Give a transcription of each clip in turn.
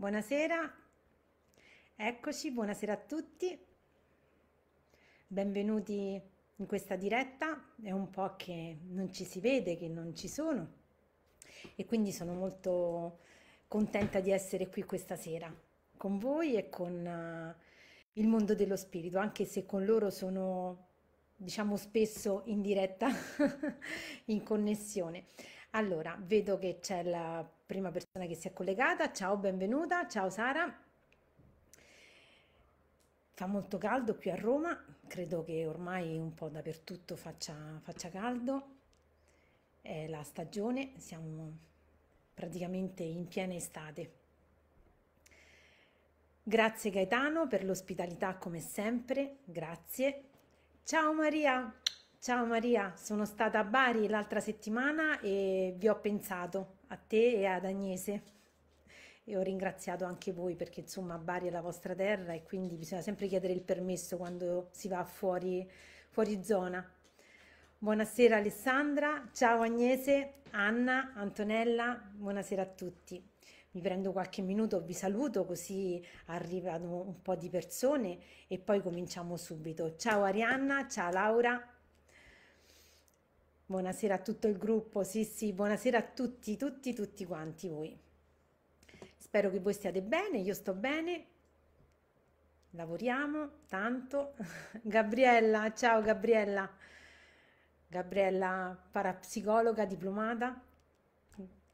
Buonasera, eccoci, buonasera a tutti, benvenuti in questa diretta, è un po' che non ci si vede, che non ci sono e quindi sono molto contenta di essere qui questa sera con voi e con uh, il mondo dello spirito, anche se con loro sono diciamo spesso in diretta in connessione. Allora, vedo che c'è la prima persona che si è collegata. Ciao, benvenuta. Ciao Sara. Fa molto caldo qui a Roma, credo che ormai un po' dappertutto faccia, faccia caldo. È la stagione, siamo praticamente in piena estate. Grazie Gaetano per l'ospitalità come sempre, grazie. Ciao Maria, ciao Maria, sono stata a Bari l'altra settimana e vi ho pensato a te e ad Agnese e ho ringraziato anche voi perché insomma Bari è la vostra terra e quindi bisogna sempre chiedere il permesso quando si va fuori, fuori zona. Buonasera Alessandra, ciao Agnese, Anna, Antonella, buonasera a tutti. Mi prendo qualche minuto, vi saluto così arrivano un po' di persone e poi cominciamo subito. Ciao Arianna, ciao Laura, Buonasera a tutto il gruppo, sì sì, buonasera a tutti, tutti, tutti quanti voi. Spero che voi stiate bene, io sto bene, lavoriamo tanto. Gabriella, ciao Gabriella, Gabriella parapsicologa diplomata.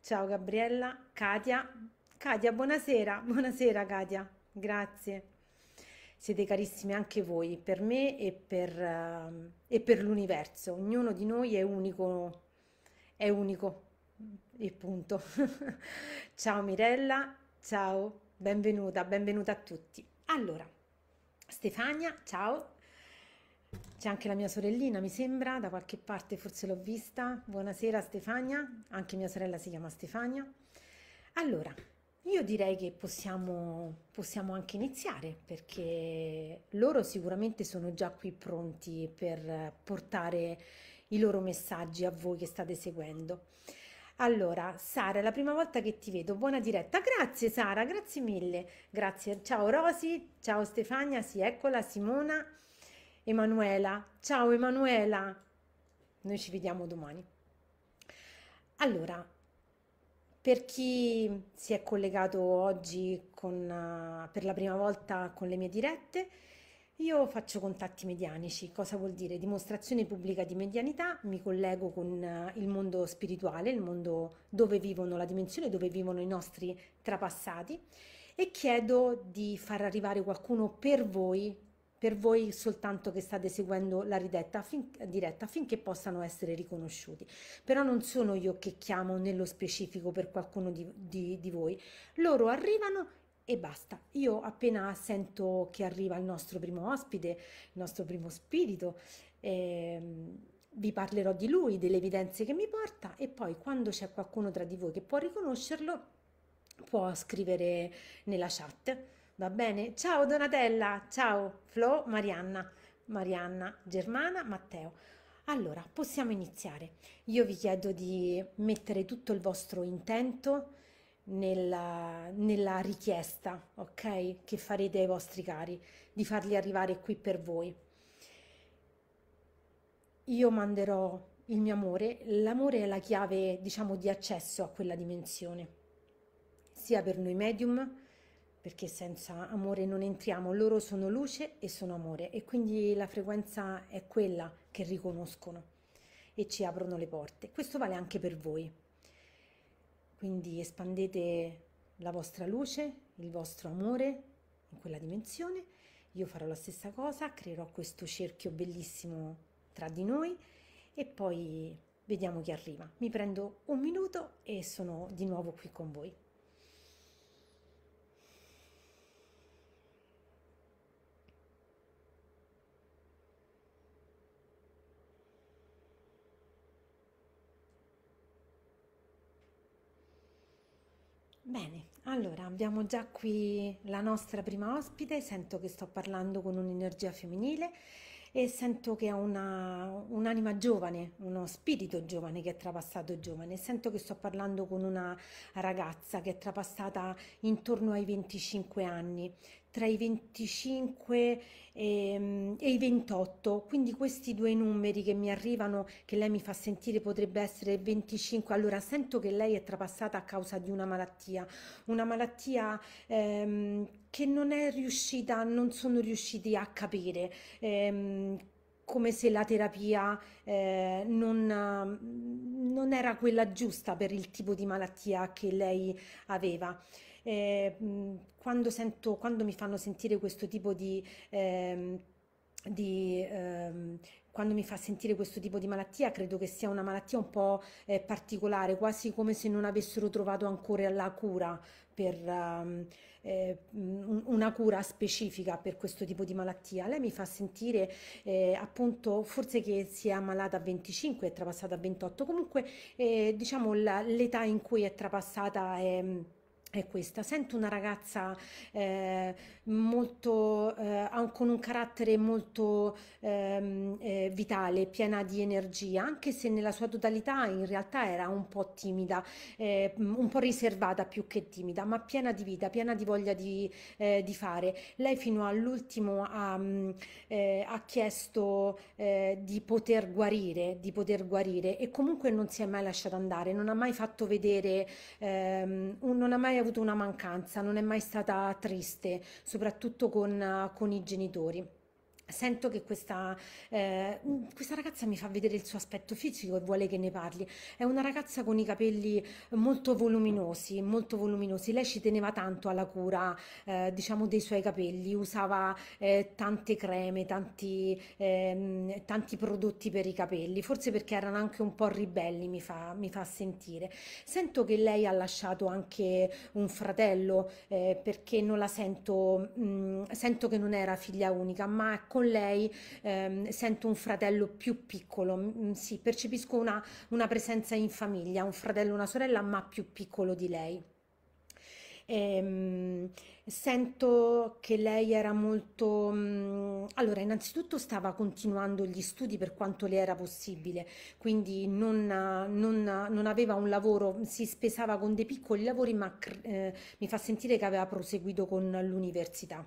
Ciao Gabriella, Katia, Katia buonasera, buonasera Katia, grazie siete carissimi anche voi, per me e per, uh, e per l'universo. Ognuno di noi è unico, è unico e punto. ciao Mirella, ciao, benvenuta, benvenuta a tutti. Allora, Stefania, ciao. C'è anche la mia sorellina, mi sembra, da qualche parte forse l'ho vista. Buonasera Stefania, anche mia sorella si chiama Stefania. Allora, io direi che possiamo, possiamo, anche iniziare perché loro sicuramente sono già qui pronti per portare i loro messaggi a voi che state seguendo. Allora, Sara, è la prima volta che ti vedo, buona diretta. Grazie Sara, grazie mille. Grazie. Ciao Rosi, ciao Stefania, sì, eccola Simona, Emanuela. Ciao Emanuela. Noi ci vediamo domani. Allora, per chi si è collegato oggi con, eh, per la prima volta con le mie dirette, io faccio contatti medianici, cosa vuol dire? Dimostrazione pubblica di medianità, mi collego con eh, il mondo spirituale, il mondo dove vivono la dimensione, dove vivono i nostri trapassati e chiedo di far arrivare qualcuno per voi per voi soltanto che state seguendo la ridetta, fin, diretta affinché possano essere riconosciuti. Però non sono io che chiamo nello specifico per qualcuno di, di, di voi, loro arrivano e basta. Io appena sento che arriva il nostro primo ospite, il nostro primo spirito, ehm, vi parlerò di lui, delle evidenze che mi porta e poi quando c'è qualcuno tra di voi che può riconoscerlo può scrivere nella chat Va bene? Ciao Donatella, ciao Flo, Marianna, Marianna, Germana, Matteo. Allora, possiamo iniziare. Io vi chiedo di mettere tutto il vostro intento nella, nella richiesta, ok? Che farete ai vostri cari, di farli arrivare qui per voi. Io manderò il mio amore. L'amore è la chiave, diciamo, di accesso a quella dimensione, sia per noi medium, perché senza amore non entriamo, loro sono luce e sono amore e quindi la frequenza è quella che riconoscono e ci aprono le porte. Questo vale anche per voi. Quindi espandete la vostra luce, il vostro amore in quella dimensione. Io farò la stessa cosa, creerò questo cerchio bellissimo tra di noi e poi vediamo chi arriva. Mi prendo un minuto e sono di nuovo qui con voi. Allora, abbiamo già qui la nostra prima ospite, sento che sto parlando con un'energia femminile e sento che ha un'anima giovane, uno spirito giovane che è trapassato giovane, sento che sto parlando con una ragazza che è trapassata intorno ai 25 anni, tra i 25 e, ehm, e, i 28, quindi questi due numeri che mi arrivano, che lei mi fa sentire potrebbe essere 25, allora sento che lei è trapassata a causa di una malattia, una malattia ehm, che non è riuscita, non sono riusciti a capire. Ehm, come se la terapia eh, non, non, era quella giusta per il tipo di malattia che lei aveva. Eh, quando, sento, quando, mi fanno sentire questo tipo di eh, di, ehm, quando mi fa sentire questo tipo di malattia, credo che sia una malattia un po' eh, particolare, quasi come se non avessero trovato ancora la cura per um, eh, una cura specifica per questo tipo di malattia. Lei mi fa sentire eh, appunto forse che si è ammalata a 25 è trapassata a 28, comunque eh, diciamo la, l'età in cui è trapassata è è questa. Sento una ragazza eh, molto, eh, con un carattere molto ehm, eh, vitale, piena di energia, anche se nella sua totalità in realtà era un po' timida, eh, un po' riservata più che timida, ma piena di vita, piena di voglia di, eh, di fare. Lei fino all'ultimo ha, eh, ha chiesto di poter guarire, di poter guarire e comunque non si è mai lasciata andare, non ha mai fatto vedere, ehm, non ha mai avuto una mancanza, non è mai stata triste, soprattutto con, eh, con i genitori. Sento che questa, eh, mm, questa, ragazza mi fa vedere il suo aspetto fisico e vuole che ne parli. È una ragazza con i capelli molto voluminosi, molto voluminosi. Lei ci teneva tanto alla cura, eh, diciamo, dei suoi capelli. Usava eh, tante creme, tanti, ehm, tanti, prodotti per i capelli. Forse perché erano anche un po' ribelli, mi fa, mi fa sentire. Sento che lei ha lasciato anche un fratello, eh, perché non la sento, mh, mm, sento che non era figlia unica, ma con lei ehm, sento un fratello più piccolo, sì, percepisco una, una presenza in famiglia, un fratello, una sorella, ma più piccolo di lei. E, ehm, sento che lei era molto... allora, innanzitutto stava continuando gli studi per quanto le era possibile, quindi non, non, non aveva un lavoro, si spesava con dei piccoli lavori, ma eh, mi fa sentire che aveva proseguito con l'università.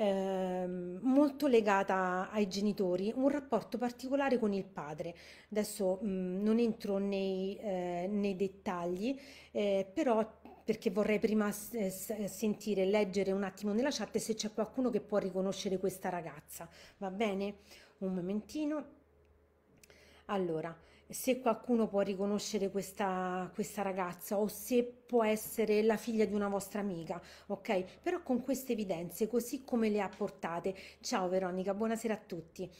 Ehm, molto legata ai genitori, un rapporto particolare con il padre. Adesso mh, mm, non entro nei, eh, nei dettagli, eh, però perché vorrei prima eh, eh, sentire, leggere un attimo nella chat se c'è qualcuno che può riconoscere questa ragazza. Va bene? Un momentino. Allora, se qualcuno può riconoscere questa, questa, ragazza o se può essere la figlia di una vostra amica, ok? Però con queste evidenze, così come le ha portate. Ciao Veronica, buonasera a tutti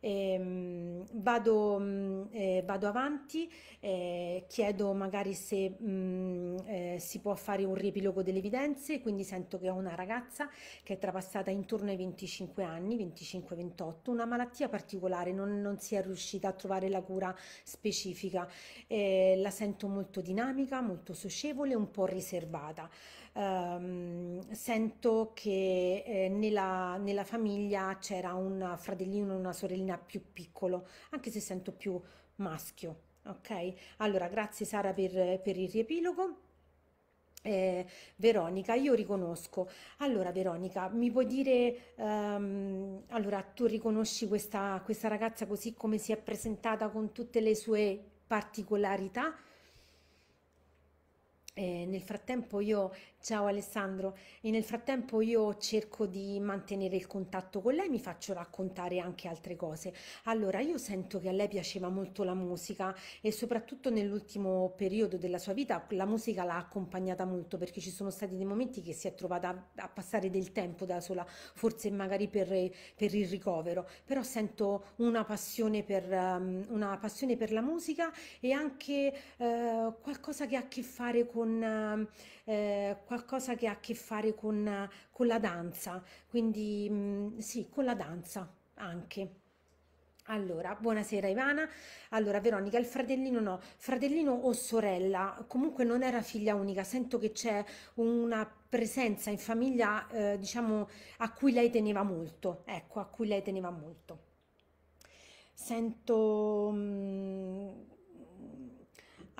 eh, vado, mm, eh, vado, avanti, eh, chiedo magari se mh, mm, eh, si può fare un riepilogo delle evidenze, quindi sento che ho una ragazza che è trapassata intorno ai 25 anni, 25-28, una malattia particolare, non, non, si è riuscita a trovare la cura specifica, eh, la sento molto dinamica, molto socievole, un po' riservata ehm, sento che eh, nella, nella, famiglia c'era un fratellino, e una sorellina più piccolo, anche se sento più maschio. Ok, allora grazie Sara per, per il riepilogo. Eh, Veronica, io riconosco. Allora, Veronica, mi puoi dire, ehm, allora, tu riconosci questa, questa ragazza così come si è presentata con tutte le sue particolarità? Eh, nel frattempo io Ciao Alessandro, e nel frattempo io cerco di mantenere il contatto con lei, mi faccio raccontare anche altre cose. Allora, io sento che a lei piaceva molto la musica e soprattutto nell'ultimo periodo della sua vita la musica l'ha accompagnata molto perché ci sono stati dei momenti che si è trovata a, passare del tempo da sola, forse magari per, per il ricovero, però sento una passione per, ehm, una passione per la musica e anche eh, qualcosa che ha a che fare con... Ehm, eh, qualcosa che ha a che fare con, con la danza, quindi mm, sì, con la danza anche. Allora, buonasera Ivana. Allora, Veronica, il fratellino no, fratellino o sorella, comunque non era figlia unica, sento che c'è una presenza in famiglia, eh, diciamo, a cui lei teneva molto, ecco, a cui lei teneva molto. Sento... Mh, mm,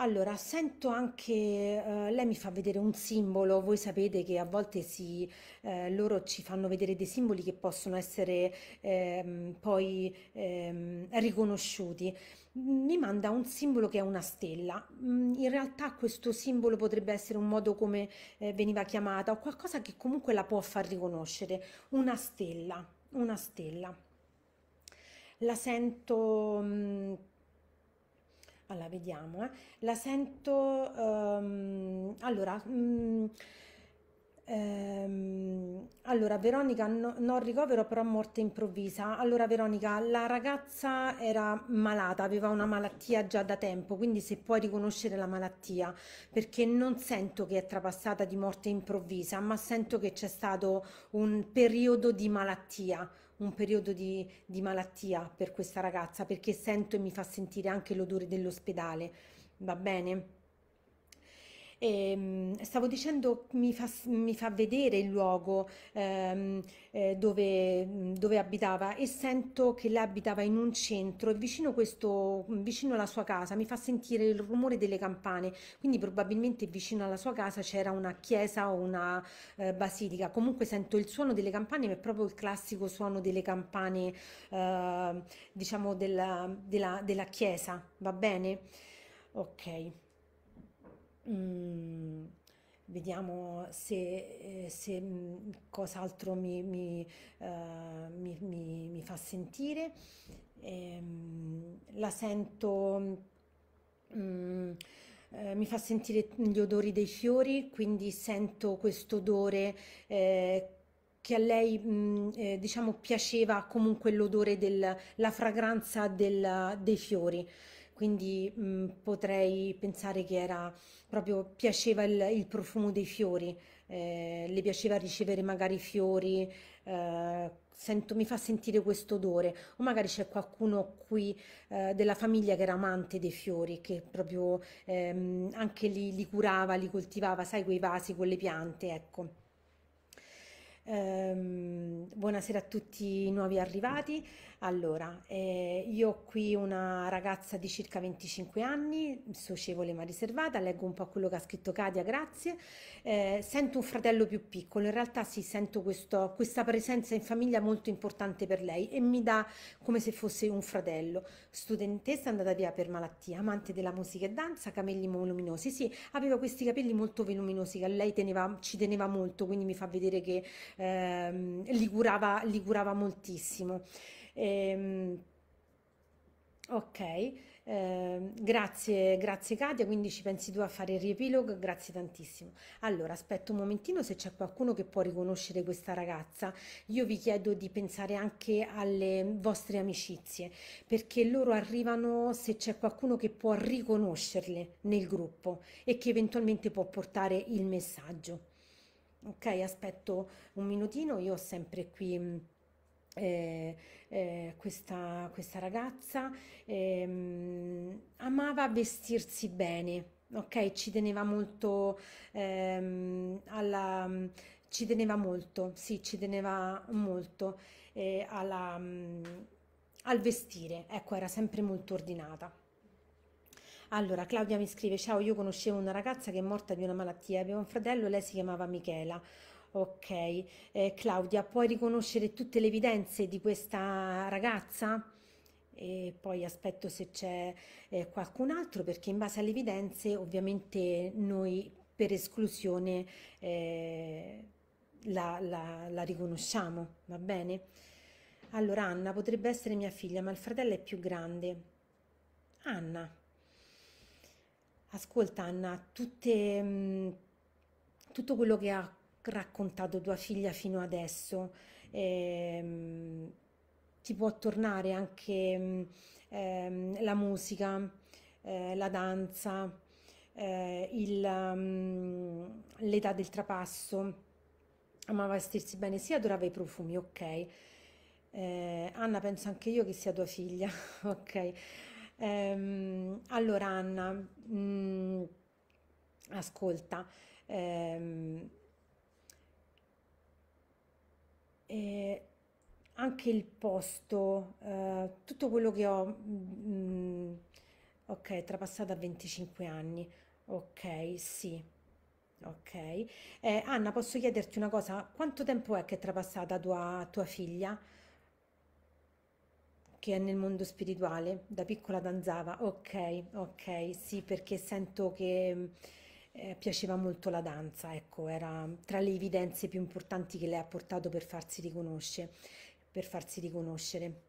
allora, sento anche, eh, lei mi fa vedere un simbolo, voi sapete che a volte si, eh, loro ci fanno vedere dei simboli che possono essere ehm, poi ehm, riconosciuti. Mi manda un simbolo che è una stella. Mm, in realtà questo simbolo potrebbe essere un modo come eh, veniva chiamata o qualcosa che comunque la può far riconoscere. Una stella, una stella. La sento... mm, allora, vediamo, eh. La sento... Um, allora... Um, Ehm, allora, Veronica, no, non ricovero però morte improvvisa. Allora, Veronica, la ragazza era malata, aveva una malattia già da tempo, quindi se puoi riconoscere la malattia, perché non sento che è trapassata di morte improvvisa, ma sento che c'è stato un periodo di malattia, un periodo di, di malattia per questa ragazza perché sento e mi fa sentire anche l'odore dell'ospedale, va bene? Ehm, stavo dicendo, mi fa, mi fa vedere il luogo ehm, eh, dove, dove, abitava e sento che lei abitava in un centro vicino, questo, vicino alla sua casa mi fa sentire il rumore delle campane, quindi probabilmente vicino alla sua casa c'era una chiesa o una eh, basilica. Comunque sento il suono delle campane, ma è proprio il classico suono delle campane, eh, diciamo, della, della, della chiesa, va bene? Ok. Mm, vediamo se, eh, se mm, cos'altro mi, mi, uh, mi, mi, fa sentire. Ehm, la sento, um, eh, mi fa sentire gli odori dei fiori, quindi sento questo odore eh, che a lei mh, eh, diciamo piaceva comunque l'odore della fragranza del, dei fiori. Quindi mh, potrei pensare che era proprio piaceva il, il profumo dei fiori, eh, le piaceva ricevere magari fiori, eh, sento, mi fa sentire questo odore, o magari c'è qualcuno qui eh, della famiglia che era amante dei fiori, che proprio ehm, anche li, li, curava, li coltivava, sai, quei vasi con le piante, ecco. Ehm, buonasera a tutti i nuovi arrivati. Allora, eh, io ho qui una ragazza di circa 25 anni, socievole ma riservata, leggo un po' quello che ha scritto Katia, grazie. Eh, sento un fratello più piccolo, in realtà sì, sento questo, questa presenza in famiglia molto importante per lei e mi dà come se fosse un fratello. Studentessa andata via per malattia, amante della musica e danza, capelli voluminosi, sì, aveva questi capelli molto voluminosi che lei teneva, ci teneva molto, quindi mi fa vedere che ehm, li, curava, li curava moltissimo. Ehm, ok, eh, grazie, grazie Katia, quindi ci pensi tu a fare il riepilogo, grazie tantissimo. Allora, aspetto un momentino se c'è qualcuno che può riconoscere questa ragazza. Io vi chiedo di pensare anche alle vostre amicizie, perché loro arrivano se c'è qualcuno che può riconoscerle nel gruppo e che eventualmente può portare il messaggio. Ok, aspetto un minutino, io ho sempre qui mm, eh, eh, questa, questa, ragazza ehm, amava vestirsi bene, ok? Ci teneva molto ehm, alla, ci teneva molto, sì, ci teneva molto eh, alla, mm, al vestire, ecco, era sempre molto ordinata. Allora, Claudia mi scrive: Ciao, io conoscevo una ragazza che è morta di una malattia, aveva un fratello lei si chiamava Michela. Ok, eh, Claudia, puoi riconoscere tutte le evidenze di questa ragazza? E poi aspetto se c'è eh, qualcun altro perché in base alle evidenze ovviamente noi per esclusione eh, la, la, la riconosciamo, va bene? Allora Anna potrebbe essere mia figlia ma il fratello è più grande. Anna, ascolta Anna, tutte, mh, mm, tutto quello che ha raccontato tua figlia fino adesso. Ehm, ti può tornare anche ehm, la musica, eh, la danza, eh, il, um, l'età del trapasso. Amava vestirsi bene, sì, adorava i profumi, ok. Eh, Anna, penso anche io che sia tua figlia, ok. Ehm, allora, Anna, mh, mm, ascolta, ehm, eh, anche il posto, eh, tutto quello che ho, mh, mm, ok, trapassata a 25 anni, ok, sì, ok. Eh, Anna, posso chiederti una cosa? Quanto tempo è che è trapassata tua, tua figlia, che è nel mondo spirituale? Da piccola danzava, ok, ok, sì, perché sento che... mh, mm, eh, piaceva molto la danza, ecco, era tra le evidenze più importanti che lei ha portato per farsi riconoscere. Per farsi riconoscere.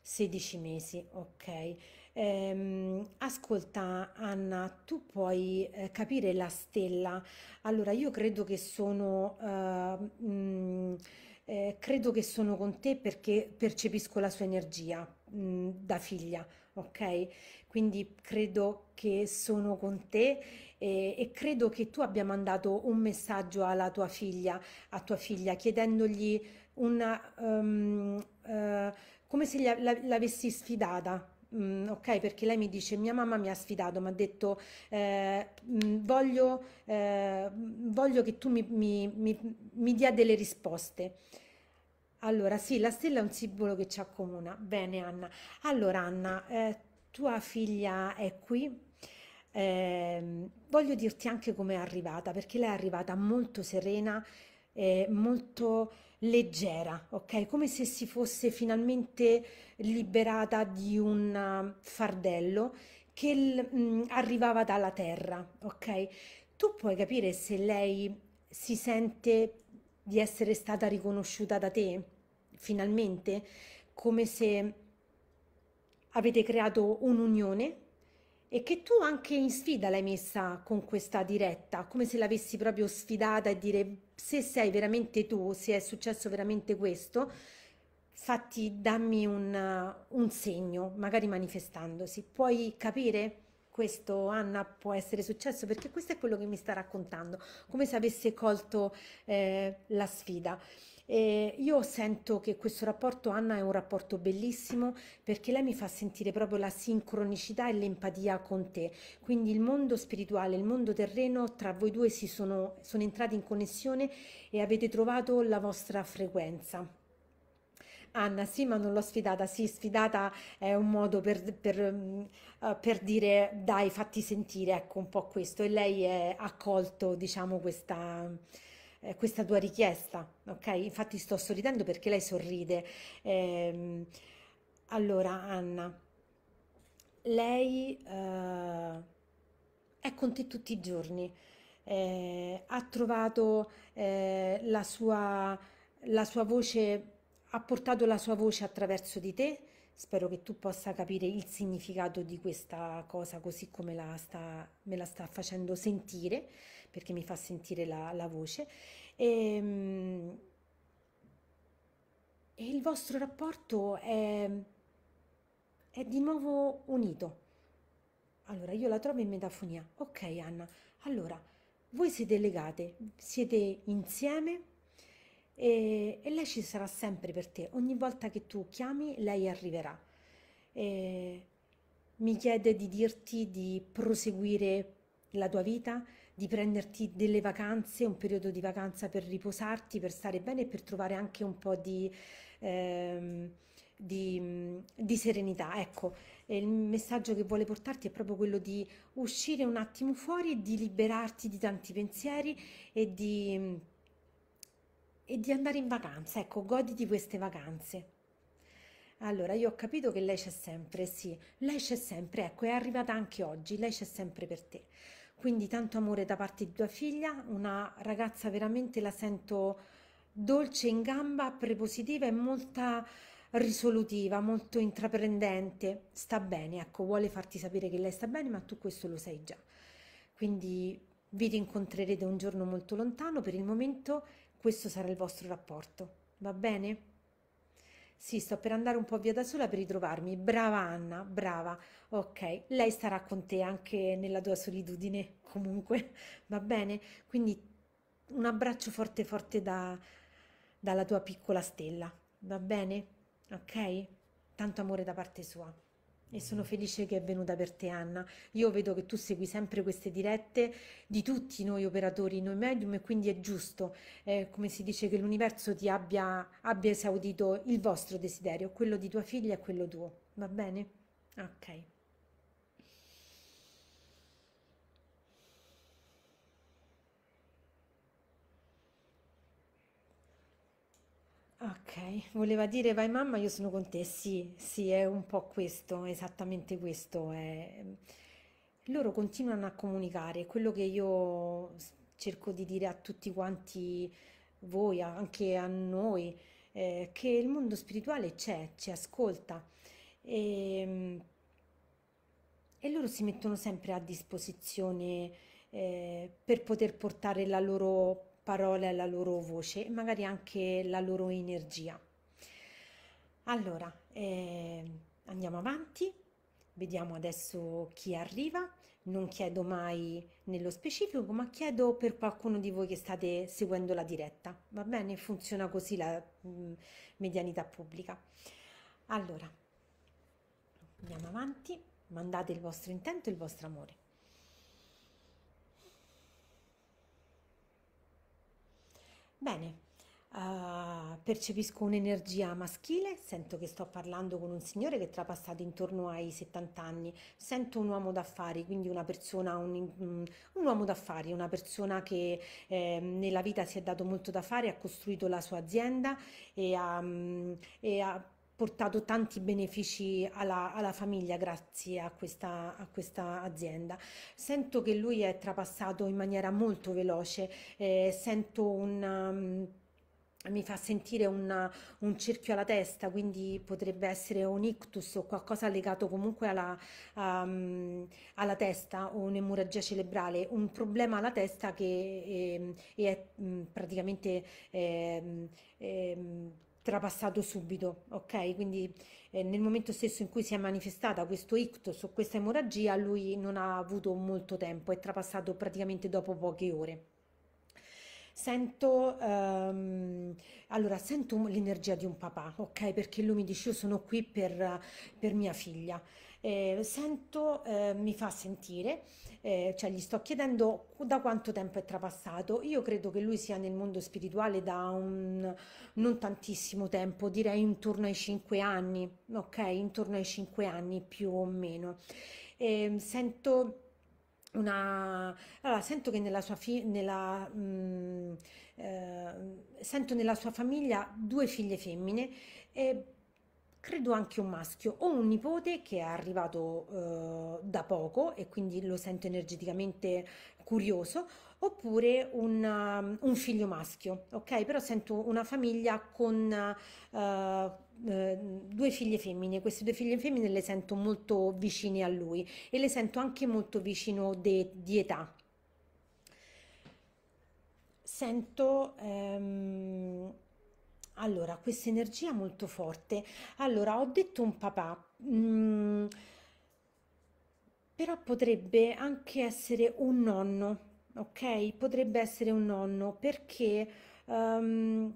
16 mesi, ok. Ehm, ascolta Anna, tu puoi eh, capire la stella. Allora, io credo che sono, eh, mh, mm, eh, credo che sono con te perché percepisco la sua energia, mh, mm, da figlia, ok? Quindi credo che sono con te e, e credo che tu abbia mandato un messaggio alla tua figlia, a tua figlia, chiedendogli una, um, uh, come se gli, la, l'avessi sfidata. Mm, ok, perché lei mi dice: Mia mamma mi ha sfidato, mi ha detto: eh, mm, voglio, eh, voglio, che tu mi, mi, mi, mi dia delle risposte. Allora, sì, la stella è un simbolo che ci accomuna. Bene, Anna. Allora, Anna, eh, tua figlia è qui, eh, voglio dirti anche com'è arrivata, perché lei è arrivata molto serena, eh, molto leggera, ok? Come se si fosse finalmente liberata di un um, fardello che mh, mm, arrivava dalla terra, ok? Tu puoi capire se lei si sente di essere stata riconosciuta da te, finalmente, come se avete creato un'unione e che tu anche in sfida l'hai messa con questa diretta, come se l'avessi proprio sfidata e dire se sei veramente tu, se è successo veramente questo, fatti dammi un, un segno, magari manifestandosi. Puoi capire? questo Anna può essere successo perché questo è quello che mi sta raccontando, come se avesse colto eh, la sfida. E io sento che questo rapporto, Anna, è un rapporto bellissimo perché lei mi fa sentire proprio la sincronicità e l'empatia con te. Quindi il mondo spirituale, il mondo terreno, tra voi due si sono, sono entrati in connessione e avete trovato la vostra frequenza. Anna, sì, ma non l'ho sfidata. Sì, sfidata è un modo per, per, eh, per, dire dai, fatti sentire, ecco un po' questo. E lei ha accolto, diciamo, questa, eh, questa tua richiesta, ok? Infatti sto sorridendo perché lei sorride. Eh, allora, Anna, lei eh, è con te tutti i giorni, eh, ha trovato eh, la sua, la sua voce, ha portato la sua voce attraverso di te, Spero che tu possa capire il significato di questa cosa così come la sta, me la sta facendo sentire perché mi fa sentire la, la voce. E, ehm, e, il vostro rapporto è, è di nuovo unito. Allora, io la trovo in metafonia. Ok, Anna, allora, voi siete legate, siete insieme e, e lei ci sarà sempre per te. Ogni volta che tu chiami, lei arriverà. E mi chiede di dirti di proseguire la tua vita, di prenderti delle vacanze, un periodo di vacanza per riposarti, per stare bene e per trovare anche un po' di, ehm, di, mm, di serenità. Ecco, il messaggio che vuole portarti è proprio quello di uscire un attimo fuori e di liberarti di tanti pensieri e di, e di andare in vacanza. Ecco, goditi queste vacanze. Allora, io ho capito che lei c'è sempre, sì, lei c'è sempre, ecco, è arrivata anche oggi, lei c'è sempre per te. Quindi tanto amore da parte di tua figlia, una ragazza veramente la sento dolce in gamba, prepositiva e molto risolutiva, molto intraprendente. Sta bene, ecco, vuole farti sapere che lei sta bene, ma tu questo lo sai già. Quindi vi rincontrerete un giorno molto lontano, per il momento questo sarà il vostro rapporto. Va bene? Sì, sto per andare un po' via da sola per ritrovarmi. Brava Anna, brava. Ok, lei starà con te anche nella tua solitudine, comunque, va bene? Quindi un abbraccio forte forte da, dalla tua piccola stella, va bene? Ok? Tanto amore da parte sua. E sono felice che è venuta per te, Anna. Io vedo che tu segui sempre queste dirette di tutti noi operatori, noi medium, e quindi è giusto, eh, come si dice, che l'universo ti abbia, abbia esaudito il vostro desiderio, quello di tua figlia e quello tuo. Va bene? Ok. Ok, voleva dire vai mamma, io sono con te. Sì, sì, è un po' questo, esattamente questo. È... Loro continuano a comunicare, quello che io cerco di dire a tutti quanti voi, anche a noi, eh, che il mondo spirituale c'è, ci ascolta e, ehm, e loro si mettono sempre a disposizione eh, per poter portare la loro parole, alla loro voce e magari anche la loro energia. Allora, eh, andiamo avanti, vediamo adesso chi arriva. Non chiedo mai nello specifico, ma chiedo per qualcuno di voi che state seguendo la diretta. Va bene? Funziona così la mh, mm, medianità pubblica. Allora, andiamo avanti, mandate il vostro intento e il vostro amore. Bene, uh, percepisco un'energia maschile, sento che sto parlando con un signore che è trapassato intorno ai 70 anni, sento un uomo d'affari, quindi una persona, un, un uomo d'affari, una persona che eh, nella vita si è dato molto da fare, ha costruito la sua azienda e ha, mm, e ha portato tanti benefici alla, alla famiglia grazie a questa, a questa, azienda. Sento che lui è trapassato in maniera molto veloce, eh, sento un... Um, mi fa sentire una, un cerchio alla testa, quindi potrebbe essere un ictus o qualcosa legato comunque alla, um, alla testa o un'emorragia cerebrale, un problema alla testa che eh, è mm, praticamente eh, eh, trapassato subito, ok? Quindi eh, nel momento stesso in cui si è manifestata questo ictus o questa emorragia, lui non ha avuto molto tempo, è trapassato praticamente dopo poche ore. Sento, ehm, allora, sento l'energia di un papà, ok? Perché lui mi dice io sono qui per, per mia figlia eh, sento, eh, mi fa sentire, eh, cioè gli sto chiedendo da quanto tempo è trapassato. Io credo che lui sia nel mondo spirituale da un, non tantissimo tempo, direi intorno ai cinque anni, ok? Intorno ai cinque anni più o meno. Ehm, sento una allora sento che nella sua fi... nella, mh, mm, eh, sento nella sua famiglia due figlie femmine e credo anche un maschio, o un nipote che è arrivato eh, da poco e quindi lo sento energeticamente curioso, oppure un, um, un figlio maschio, ok? Però sento una famiglia con uh, uh, due figlie femmine, queste due figlie femmine le sento molto vicine a lui e le sento anche molto vicino de, di età. Sento... Um, allora, questa energia molto forte. Allora, ho detto un papà, mm, però potrebbe anche essere un nonno, ok? Potrebbe essere un nonno perché um,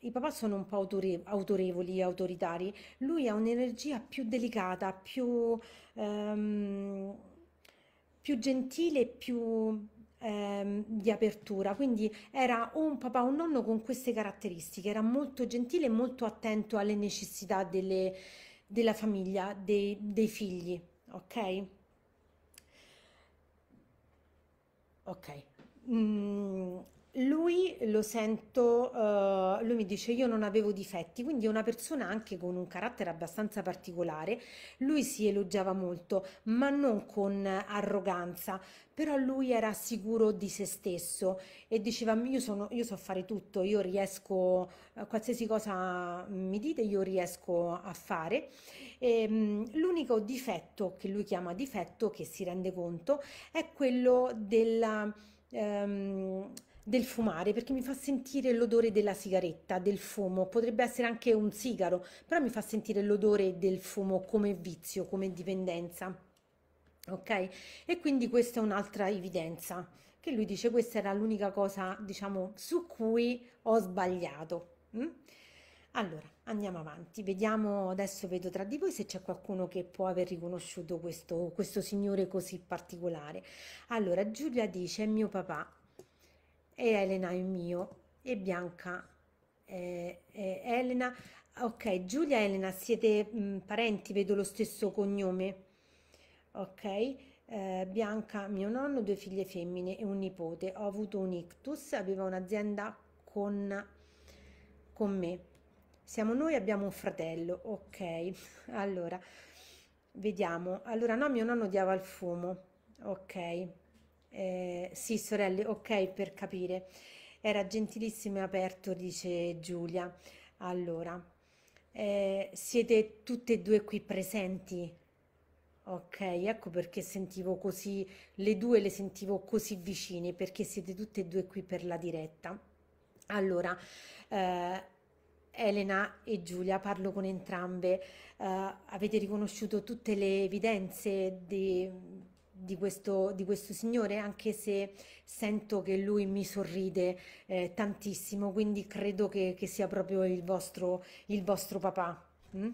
i papà sono un po' autore- autorevoli, autoritari. Lui ha un'energia più delicata, più, um, più gentile, più ehm, di apertura. Quindi era un papà, un nonno con queste caratteristiche, era molto gentile e molto attento alle necessità delle, della famiglia, dei, dei figli, ok? Ok. Mm, lui lo sento, uh, lui mi dice io non avevo difetti, quindi è una persona anche con un carattere abbastanza particolare, lui si elogiava molto, ma non con arroganza, però lui era sicuro di se stesso e diceva io, sono, io so fare tutto, io riesco, eh, qualsiasi cosa mi dite io riesco a fare. E, um, l'unico difetto che lui chiama difetto, che si rende conto, è quello della... Um, del fumare perché mi fa sentire l'odore della sigaretta, del fumo, potrebbe essere anche un sigaro, però mi fa sentire l'odore del fumo come vizio, come dipendenza. Ok? E quindi questa è un'altra evidenza che lui dice questa era l'unica cosa, diciamo, su cui ho sbagliato. Mm? Allora, andiamo avanti, vediamo adesso vedo tra di voi se c'è qualcuno che può aver riconosciuto questo, questo signore così particolare. Allora, Giulia dice: è Mio papà, e Elena è mio e Bianca è, eh, è Elena. Ok, Giulia e Elena siete mh, mm, parenti, vedo lo stesso cognome. Ok, eh, Bianca, mio nonno, due figlie femmine e un nipote. Ho avuto un ictus, aveva un'azienda con, con me. Siamo noi, abbiamo un fratello. Ok, allora vediamo. Allora, no, mio nonno odiava il fumo. Ok, eh, sì, sorelle, ok, per capire. Era gentilissimo e aperto, dice Giulia. Allora, eh, siete tutte e due qui presenti? Ok, ecco perché sentivo così, le due le sentivo così vicine, perché siete tutte e due qui per la diretta. Allora, eh, Elena e Giulia, parlo con entrambe, eh, avete riconosciuto tutte le evidenze di, di questo, di questo, Signore, anche se sento che Lui mi sorride eh, tantissimo, quindi credo che, che, sia proprio il vostro, il vostro papà. Mm?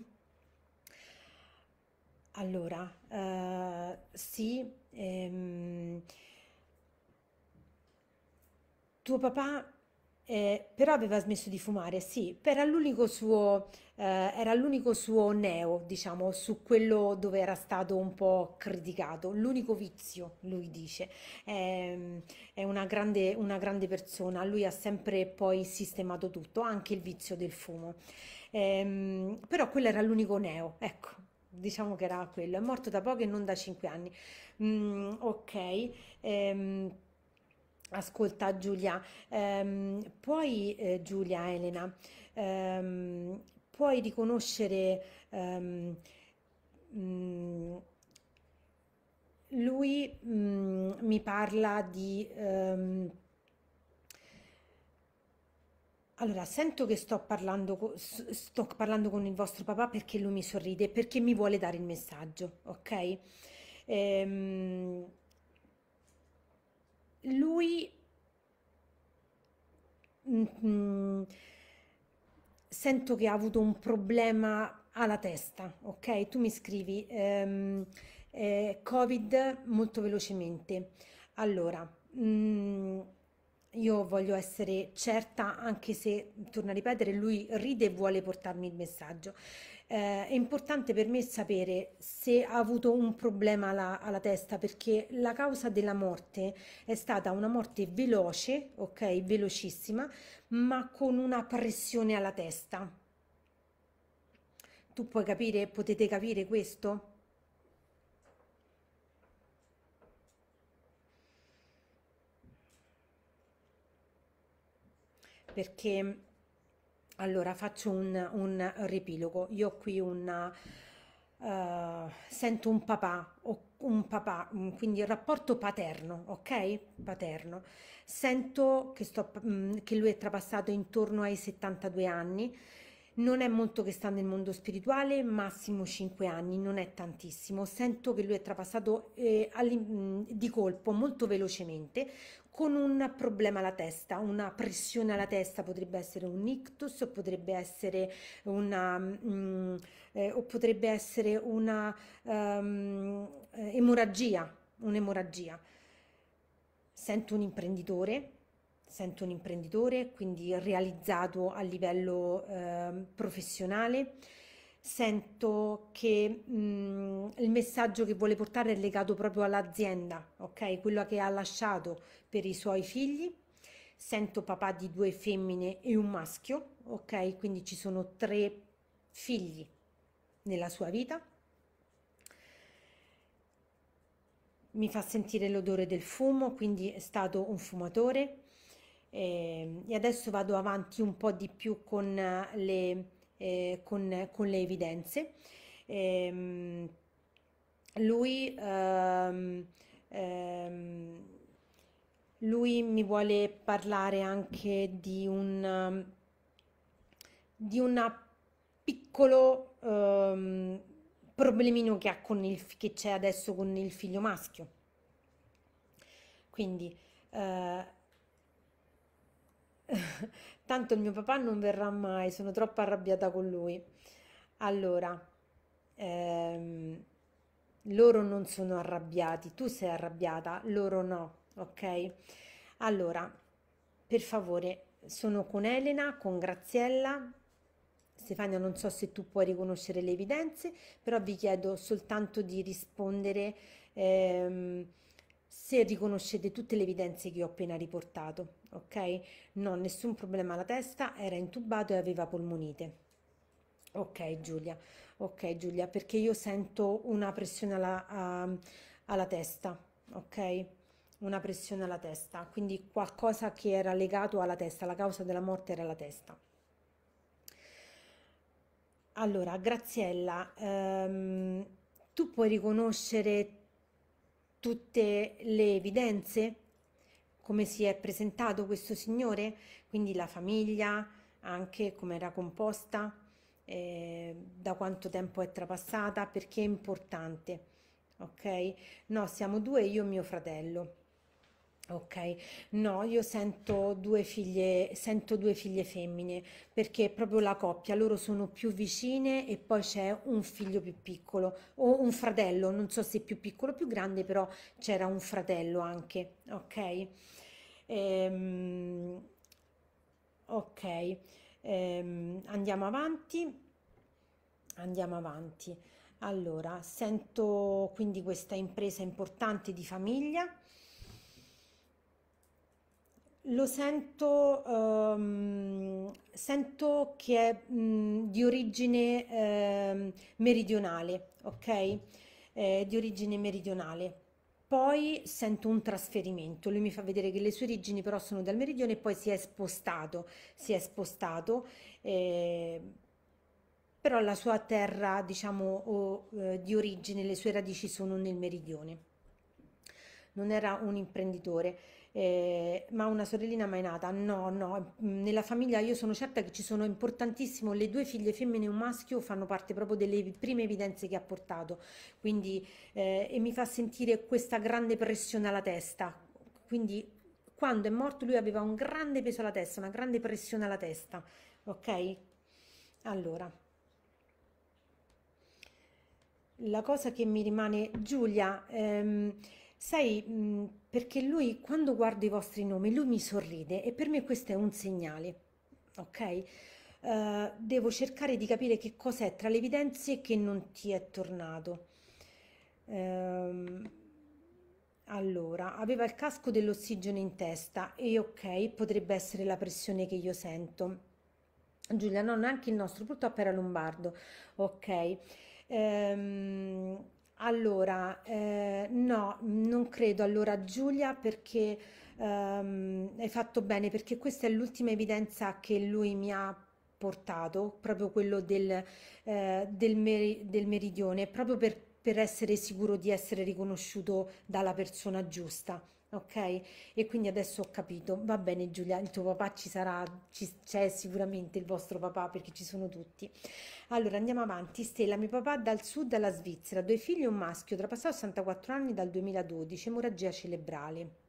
Allora, uh, sì, ehm, tuo papà eh, però aveva smesso di fumare, sì, era l'unico suo, eh, era l'unico suo neo, diciamo, su quello dove era stato un po' criticato, l'unico vizio, lui dice. Eh, è una grande, una grande persona, lui ha sempre poi sistemato tutto, anche il vizio del fumo. Ehm, però quello era l'unico neo, ecco, diciamo che era quello. È morto da poco e non da cinque anni. Mm, ok. Ehm, Ascolta Giulia, ehm, puoi eh, Giulia, Elena, ehm, puoi riconoscere ehm, mm, lui mh, mm, mi parla di... ehm, allora, sento che sto parlando, co- sto parlando con il vostro papà perché lui mi sorride, perché mi vuole dare il messaggio, ok? Ehm, lui mm, mm, sento che ha avuto un problema alla testa, ok? Tu mi scrivi ehm, eh, Covid molto velocemente. Allora, mm, io voglio essere certa, anche se, torno a ripetere, lui ride e vuole portarmi il messaggio. Eh, è importante per me sapere se ha avuto un problema alla, alla, testa perché la causa della morte è stata una morte veloce, ok, velocissima, ma con una pressione alla testa. Tu puoi capire, potete capire questo? perché allora faccio un, un riepilogo. Io ho qui un uh, sento un papà, un papà, mm, quindi il rapporto paterno, ok? Paterno. Sento che, sto, mm, che lui è trapassato intorno ai 72 anni. Non è molto che sta nel mondo spirituale, massimo 5 anni, non è tantissimo. Sento che lui è trapassato eh, mm, di colpo molto velocemente, con un problema alla testa, una pressione alla testa, potrebbe essere un ictus o potrebbe essere una, um, eh, o potrebbe essere una um, emorragia, un'emorragia. Sento un imprenditore, sento un imprenditore, quindi realizzato a livello eh, professionale sento che mh, il messaggio che vuole portare è legato proprio all'azienda, ok? Quello che ha lasciato per i suoi figli. Sento papà di due femmine e un maschio, ok? Quindi ci sono tre figli nella sua vita. Mi fa sentire l'odore del fumo, quindi è stato un fumatore. Ehm, e adesso vado avanti un po' di più con eh, le eh, con, con, le evidenze. E, ehm, lui, ehm, ehm, lui, mi vuole parlare anche di un ehm, di una piccolo ehm, problemino che, ha con il, che c'è adesso con il figlio maschio. Quindi eh, Tanto il mio papà non verrà mai, sono troppo arrabbiata con lui. Allora, ehm, loro non sono arrabbiati, tu sei arrabbiata, loro no, ok? Allora, per favore, sono con Elena, con Graziella. Stefania, non so se tu puoi riconoscere le evidenze, però vi chiedo soltanto di rispondere. Ehm, se riconoscete tutte le evidenze che ho appena riportato, ok? No, nessun problema alla testa, era intubato e aveva polmonite. Ok Giulia, ok Giulia, perché io sento una pressione alla, a, alla testa, ok? Una pressione alla testa, quindi qualcosa che era legato alla testa, la causa della morte era la testa. Allora, Graziella, ehm, tu puoi riconoscere tutte le evidenze, come si è presentato questo signore, quindi la famiglia, anche come era composta, eh, da quanto tempo è trapassata, perché è importante. Ok? No, siamo due, io e mio fratello. Ok, no, io sento due figlie, sento due figlie femmine perché è proprio la coppia, loro sono più vicine e poi c'è un figlio più piccolo o un fratello, non so se più piccolo o più grande, però c'era un fratello anche, ok? Ehm, ok, ehm, andiamo avanti, andiamo avanti. Allora, sento quindi questa impresa importante di famiglia lo sento, ehm, sento che è mh, mm, di origine ehm, meridionale, ok? Eh, di origine meridionale. Poi sento un trasferimento, lui mi fa vedere che le sue origini però sono dal meridione e poi si è spostato, si è spostato, eh, però la sua terra, diciamo, o, eh, di origine, le sue radici sono nel meridione. Non era un imprenditore eh, ma una sorellina mai nata, no, no, mm, nella famiglia io sono certa che ci sono importantissimo, le due figlie femmine e un maschio fanno parte proprio delle prime evidenze che ha portato, quindi eh, e mi fa sentire questa grande pressione alla testa, quindi quando è morto lui aveva un grande peso alla testa, una grande pressione alla testa, ok? Allora, la cosa che mi rimane, Giulia, ehm, sai, mh, mm, perché lui quando guardo i vostri nomi, lui mi sorride e per me questo è un segnale, ok? Uh, devo cercare di capire che cos'è tra le evidenze che non ti è tornato. Um, allora, aveva il casco dell'ossigeno in testa e ok, potrebbe essere la pressione che io sento. Giulia, no, neanche il nostro, purtroppo era lombardo. Ok. Um, allora, eh, no, non credo. Allora, Giulia, perché ehm, hai fatto bene, perché questa è l'ultima evidenza che lui mi ha portato, proprio quello del, eh, del meri- del meridione, proprio per per essere sicuro di essere riconosciuto dalla persona giusta ok? E quindi adesso ho capito, va bene Giulia, il tuo papà ci sarà, ci, c'è sicuramente il vostro papà perché ci sono tutti. Allora andiamo avanti, Stella, mio papà dal sud alla Svizzera, due figli e un maschio, trapassato 64 anni dal 2012, emorragia cerebrale.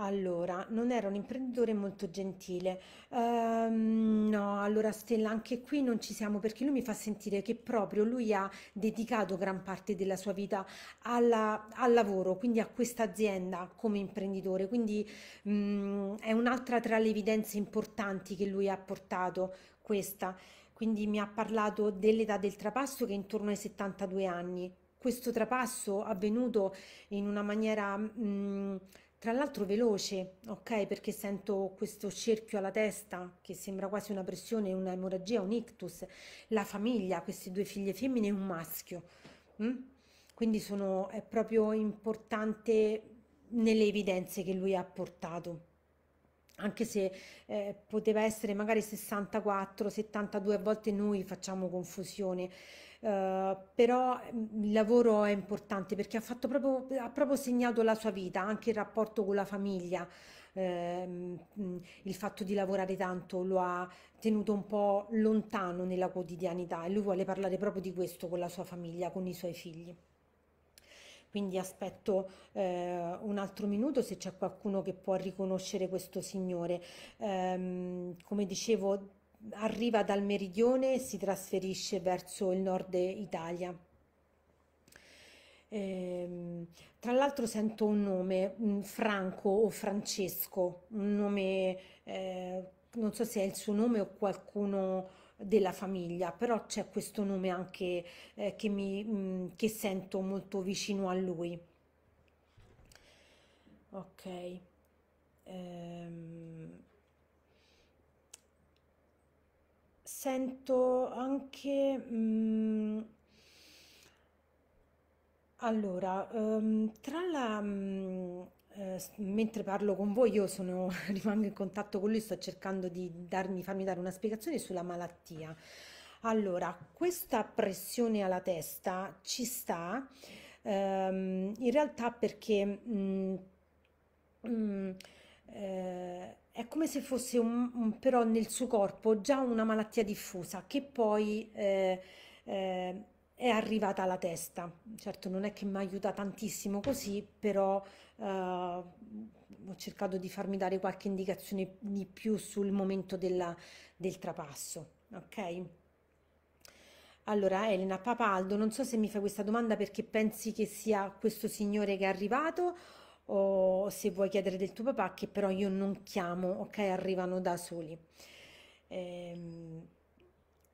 Allora, non era un imprenditore molto gentile. Ehm, no, allora Stella, anche qui non ci siamo perché lui mi fa sentire che proprio lui ha dedicato gran parte della sua vita alla- al lavoro, quindi a questa azienda come imprenditore. Quindi, mm, è un'altra tra le evidenze importanti che lui ha portato, questa. Quindi mi ha parlato dell'età del trapasso che è intorno ai 72 anni. Questo trapasso avvenuto in una maniera... mm, tra l'altro veloce, ok? Perché sento questo cerchio alla testa che sembra quasi una pressione, un'emorragia, un ictus. La famiglia, queste due figlie femmine e un maschio. Mm? Quindi sono, è proprio importante nelle evidenze che lui ha portato anche se eh, poteva essere magari 64, 72, a volte noi facciamo confusione, Ehm, però mm, il lavoro è importante perché ha, fatto proprio, ha proprio segnato la sua vita, anche il rapporto con la famiglia. Ehm, mm, il fatto di lavorare tanto lo ha tenuto un po' lontano nella quotidianità e lui vuole parlare proprio di questo con la sua famiglia, con i suoi figli. Quindi aspetto eh, un altro minuto se c'è qualcuno che può riconoscere questo Signore. Eh, come dicevo, arriva dal meridione e si trasferisce verso il nord Italia. Eh, tra l'altro sento un nome, Franco o Francesco, un nome, eh, non so se è il suo nome o qualcuno della famiglia, però c'è questo nome anche eh, che, mi, mh, mm, che sento molto vicino a lui. Ok. Ehm sento anche... Mh, mm, allora, ehm, tra la... mh, mm, eh, mentre parlo con voi, io sono, rimango in contatto con lui, sto cercando di darmi, farmi dare una spiegazione sulla malattia. Allora, questa pressione alla testa ci sta, ehm, in realtà perché... mh, mm, mh, eh, è come se fosse un, un, però nel suo corpo già una malattia diffusa che poi eh, eh, è arrivata alla testa. Certo non è che mi aiuta tantissimo così, però eh, ho cercato di farmi dare qualche indicazione di più sul momento della, del trapasso. Ok? Allora, Elena Papaldo, non so se mi fai questa domanda perché pensi che sia questo signore che è arrivato o se vuoi chiedere del tuo papà che però io non chiamo, ok? Arrivano da soli. Ehm,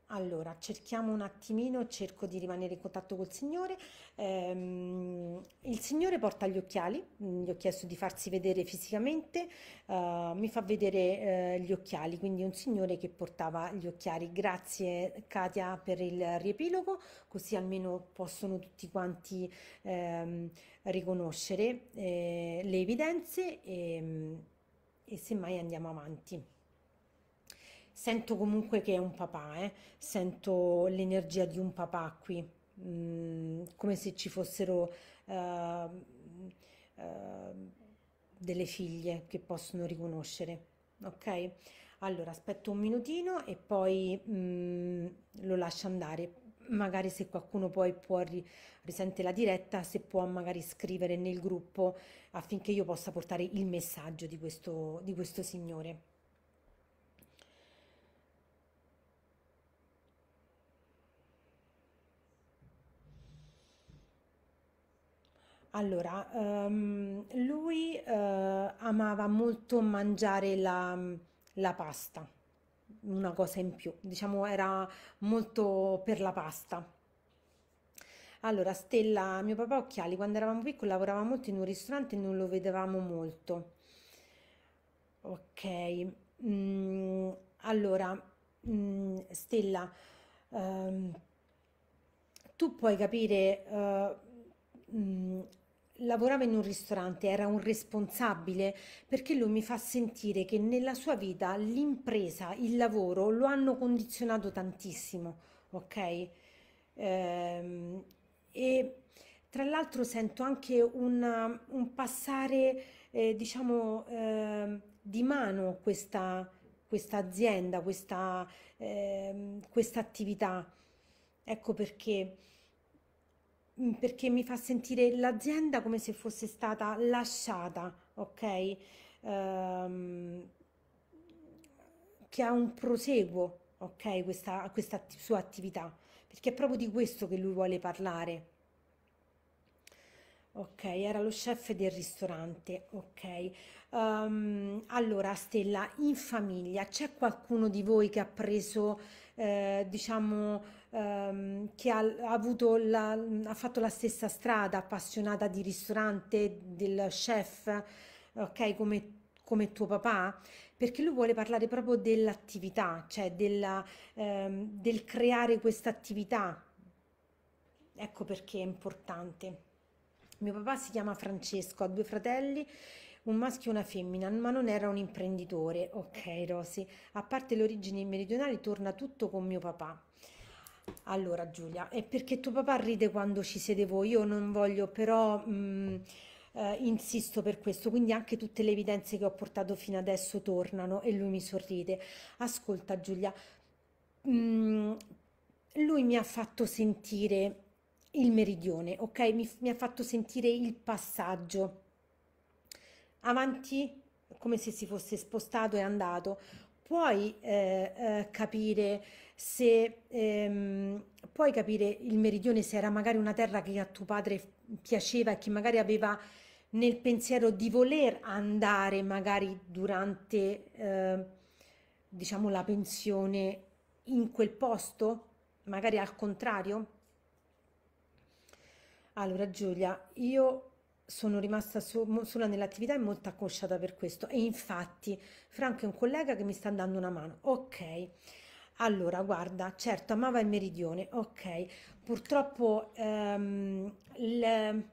allora, cerchiamo un attimino, cerco di rimanere in contatto col Signore. Ehm, il Signore porta gli occhiali, mm, gli ho chiesto di farsi vedere fisicamente, eh, mi fa vedere eh, gli occhiali, quindi un Signore che portava gli occhiali. Grazie Katia per il riepilogo, così almeno possono tutti quanti ehm, riconoscere eh, le evidenze e, mm, e semmai andiamo avanti sento comunque che è un papà, eh? sento l'energia di un papà qui, mm, come se ci fossero uh, uh, delle figlie che possono riconoscere. Ok? Allora aspetto un minutino e poi mm, lo lascio andare. Magari se qualcuno poi può ri- risente la diretta, se può magari scrivere nel gruppo affinché io possa portare il messaggio di questo, di questo signore. Allora, ehm, lui eh, amava molto mangiare la, la pasta, una cosa in più, diciamo era molto per la pasta. Allora, Stella, mio papà Occhiali, quando eravamo piccoli lavorava molto in un ristorante e non lo vedevamo molto. Ok, mm, allora, mm, Stella, ehm, tu puoi capire... eh, mm, lavorava in un ristorante, era un responsabile, perché lui mi fa sentire che nella sua vita l'impresa, il lavoro lo hanno condizionato tantissimo, ok? Ehm, e tra l'altro sento anche un, un passare, eh, diciamo, eh, di mano questa, questa azienda, questa, eh, questa attività. Ecco perché Mm, perché mi fa sentire l'azienda come se fosse stata lasciata, ok? Ehm, che ha un proseguo, ok, questa, questa sua attività, perché è proprio di questo che lui vuole parlare. Ok, era lo chef del ristorante. Ok, um, allora Stella, in famiglia c'è qualcuno di voi che ha preso eh, diciamo, ehm, che ha, ha, la, ha, fatto la stessa strada, appassionata di ristorante, del chef, ok, come, come tuo papà? Perché lui vuole parlare proprio dell'attività, cioè della, ehm, del creare questa attività. Ecco perché è importante. Mio papà si chiama Francesco, ha due fratelli un maschio e una femmina, ma non era un imprenditore. Ok, Rosy, a parte le origini meridionali, torna tutto con mio papà. Allora, Giulia, è perché tuo papà ride quando ci sedevo, io non voglio, però mh, mm, eh, insisto per questo, quindi anche tutte le evidenze che ho portato fino adesso tornano e lui mi sorride. Ascolta, Giulia, mh, mm, lui mi ha fatto sentire il meridione, ok? Mi, mi ha fatto sentire il passaggio avanti come se si fosse spostato e andato, puoi eh, eh, capire se ehm, puoi capire il meridione se era magari una terra che a tuo padre piaceva e che magari aveva nel pensiero di voler andare magari durante eh, diciamo la pensione in quel posto magari al contrario allora Giulia io sono rimasta so- sola nell'attività e molto accosciata per questo. E infatti, Franco è un collega che mi sta dando una mano. Ok. Allora, guarda, certo, amava il meridione, ok. Purtroppo ehm, il,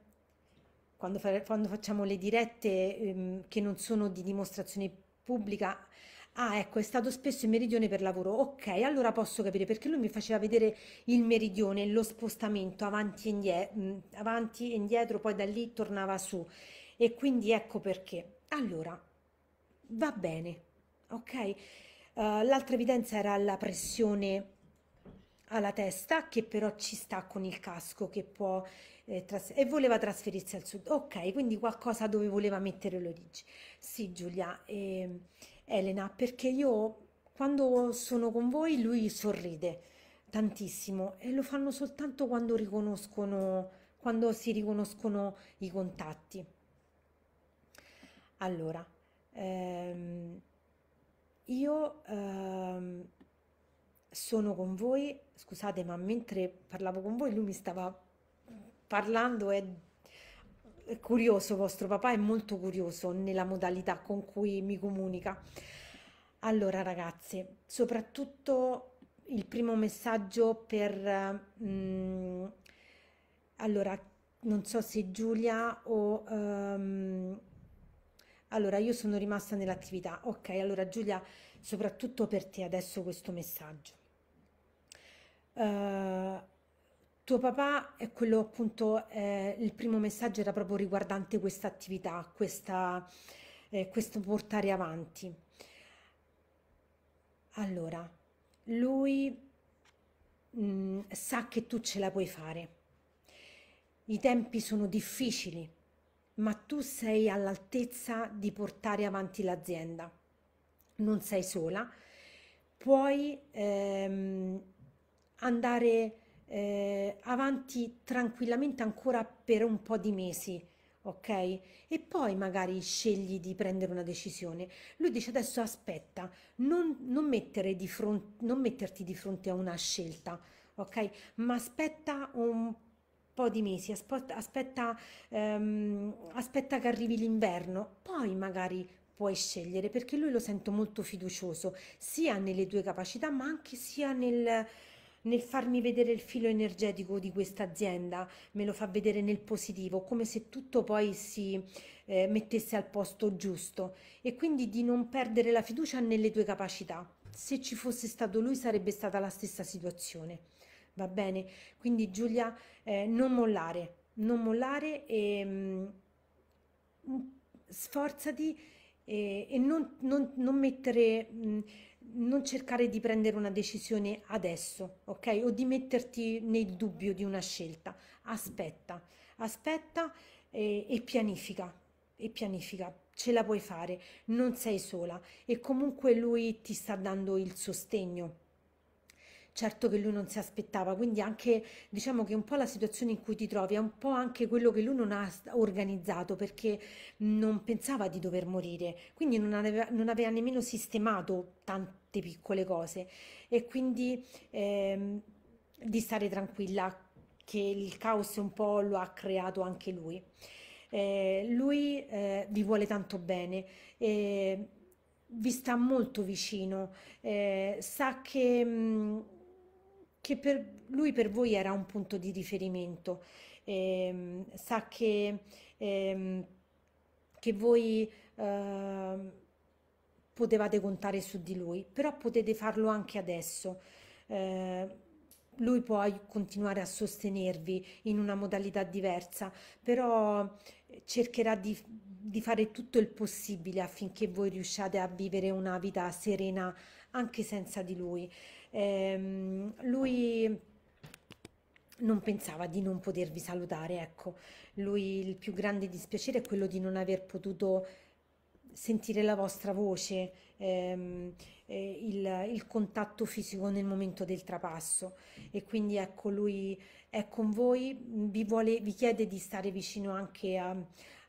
quando, fa- quando, facciamo le dirette ehm, che non sono di dimostrazione pubblica Ah, ecco, è stato spesso in meridione per lavoro. Ok, allora posso capire perché lui mi faceva vedere il meridione, lo spostamento avanti e, indie- mm, avanti e indietro, poi da lì tornava su. E quindi ecco perché. Allora, va bene, ok? Uh, l'altra evidenza era la pressione alla testa che però ci sta con il casco che può eh, e voleva trasferirsi al sud ok quindi qualcosa dove voleva mettere l'origine sì Giulia eh, Elena, perché io quando sono con voi lui sorride tantissimo e lo fanno soltanto quando riconoscono, quando si riconoscono i contatti. Allora, ehm, io ehm, sono con voi, scusate, ma mentre parlavo con voi lui mi stava parlando e curioso, vostro papà è molto curioso nella modalità con cui mi comunica. Allora ragazze soprattutto il primo messaggio per... Mm, allora, non so se Giulia o... Um, allora, io sono rimasta nell'attività. Ok, allora Giulia, soprattutto per te adesso questo messaggio. Uh, tuo papà è quello appunto, eh, il primo messaggio era proprio riguardante questa attività, questa, eh, questo portare avanti. Allora, lui mh, mm, sa che tu ce la puoi fare. I tempi sono difficili, ma tu sei all'altezza di portare avanti l'azienda. Non sei sola, puoi ehm, andare eh, avanti tranquillamente ancora per un po' di mesi, ok? E poi magari scegli di prendere una decisione. Lui dice adesso aspetta, non, non, mettere di front, non metterti di fronte a una scelta, ok? Ma aspetta un po' di mesi, aspetta, aspetta, ehm, aspetta che arrivi l'inverno, poi magari puoi scegliere perché lui lo sento molto fiducioso sia nelle tue capacità ma anche sia nel, nel farmi vedere il filo energetico di questa azienda, me lo fa vedere nel positivo, come se tutto poi si eh, mettesse al posto giusto e quindi di non perdere la fiducia nelle tue capacità. Se ci fosse stato lui sarebbe stata la stessa situazione. Va bene? Quindi Giulia, eh, non mollare, non mollare e mh, mm, sforzati e, e non, non, non, mettere... Mh, mm, non cercare di prendere una decisione adesso, ok? O di metterti nel dubbio di una scelta. Aspetta, aspetta e, e pianifica, e pianifica, ce la puoi fare, non sei sola e comunque lui ti sta dando il sostegno. Certo che lui non si aspettava, quindi anche diciamo che un po' la situazione in cui ti trovi è un po' anche quello che lui non ha organizzato perché non pensava di dover morire, quindi non aveva, non aveva nemmeno sistemato tanto tante piccole cose e quindi ehm, di stare tranquilla che il caos un po' lo ha creato anche lui. Eh, lui eh, vi vuole tanto bene, eh, vi sta molto vicino, eh, sa che... che per lui per voi era un punto di riferimento. Eh, sa che, eh, che voi eh, potevate contare su di lui, però potete farlo anche adesso. Eh, lui può continuare a sostenervi in una modalità diversa, però eh, cercherà di, di, fare tutto il possibile affinché voi riusciate a vivere una vita serena anche senza di lui. Eh, lui non pensava di non potervi salutare, ecco, lui il più grande dispiacere è quello di non aver potuto sentire la vostra voce, ehm, eh, il, il, contatto fisico nel momento del trapasso e quindi ecco lui è con voi, vi, vuole, vi chiede di stare vicino anche a,